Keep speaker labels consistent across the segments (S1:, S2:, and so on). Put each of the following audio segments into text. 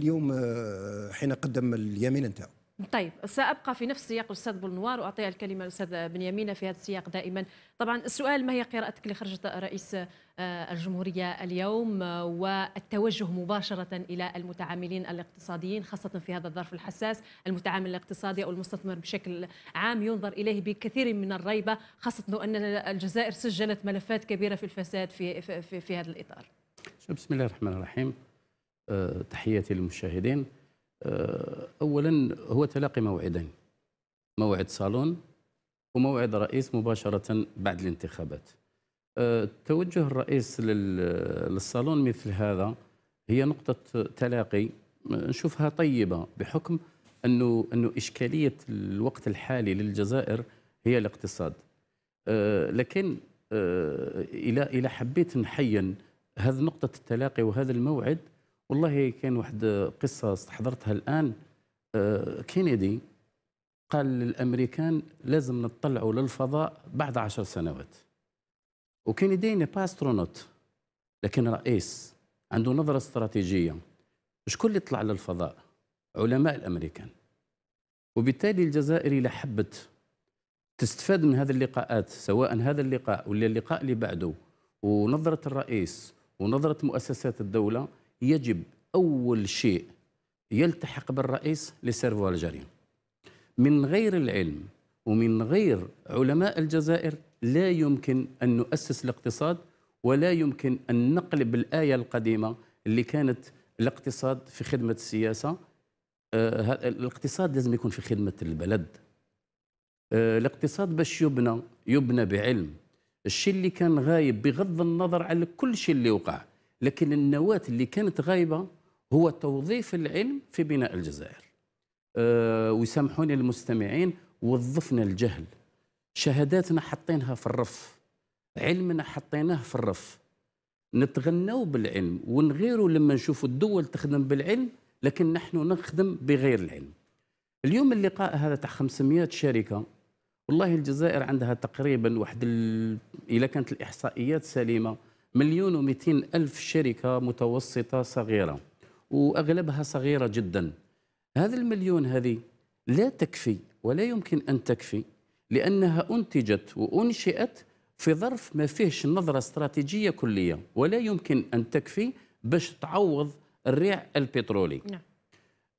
S1: اليوم آه، حين قدم اليمين نتاعو طيب سأبقى في نفس سياق الأستاذ بولنوار وأعطيها الكلمة الأستاذ بنيامين في هذا السياق دائما طبعا السؤال ما هي قراءتك لخرجة رئيس آه، الجمهورية اليوم والتوجه مباشرة إلى المتعاملين الاقتصاديين خاصة في هذا الظرف الحساس المتعامل الاقتصادي أو المستثمر بشكل عام ينظر إليه بكثير من الريبة خاصة أن الجزائر سجلت ملفات كبيرة في الفساد في, في, في, في هذا الإطار
S2: بسم الله الرحمن الرحيم آه، تحياتي للمشاهدين آه، اولا هو تلاقي موعدين موعد صالون وموعد رئيس مباشره بعد الانتخابات آه، توجه الرئيس للصالون مثل هذا هي نقطه تلاقي نشوفها طيبه بحكم انه انه اشكاليه الوقت الحالي للجزائر هي الاقتصاد لكن الى الى حبيت نحين هذه نقطه التلاقي وهذا الموعد والله كان واحد قصه استحضرتها الان آه، كينيدي قال للامريكان لازم نطلعوا للفضاء بعد عشر سنوات وكينيدي نبا با استرونوت لكن رئيس عنده نظره استراتيجيه شكون اللي طلع للفضاء علماء الامريكان وبالتالي الجزائر الا حبت تستفاد من هذه اللقاءات سواء هذا اللقاء ولا اللقاء اللي بعده ونظره الرئيس ونظره مؤسسات الدوله يجب أول شيء يلتحق بالرئيس لسيرفو الجريمه من غير العلم ومن غير علماء الجزائر لا يمكن أن نؤسس الاقتصاد ولا يمكن أن نقلب الآية القديمة اللي كانت الاقتصاد في خدمة السياسة آه الاقتصاد لازم يكون في خدمة البلد آه الاقتصاد باش يبنى يبنى بعلم الشيء اللي كان غايب بغض النظر على كل شيء اللي وقع لكن النواة اللي كانت غايبة هو توظيف العلم في بناء الجزائر أه ويسامحوني المستمعين وظفنا الجهل شهاداتنا حطيناها في الرف علمنا حطيناه في الرف نتغنوا بالعلم ونغيروا لما نشوفوا الدول تخدم بالعلم لكن نحن نخدم بغير العلم اليوم اللقاء هذا تاع 500 شركه والله الجزائر عندها تقريبا واحد اذا كانت الاحصائيات سليمه مليون و ألف شركة متوسطة صغيرة وأغلبها صغيرة جدا هذا المليون هذه لا تكفي ولا يمكن أن تكفي لأنها أنتجت وأنشئت في ظرف ما فيهش نظرة استراتيجية كلية ولا يمكن أن تكفي باش تعوض الريع البترولي نعم.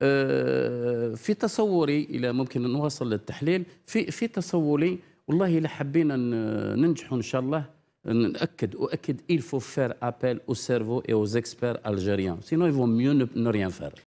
S2: آه، في تصوري الى ممكن نواصل للتحليل في في تصوري والله الا حبينا ننجحوا ان شاء الله Euh, il faut faire appel au cerveau et aux experts algériens sinon ils vont mieux ne rien faire